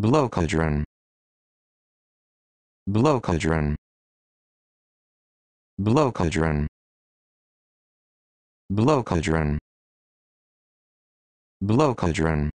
Blocodron. Blow Blocodron. Blow Blocodron.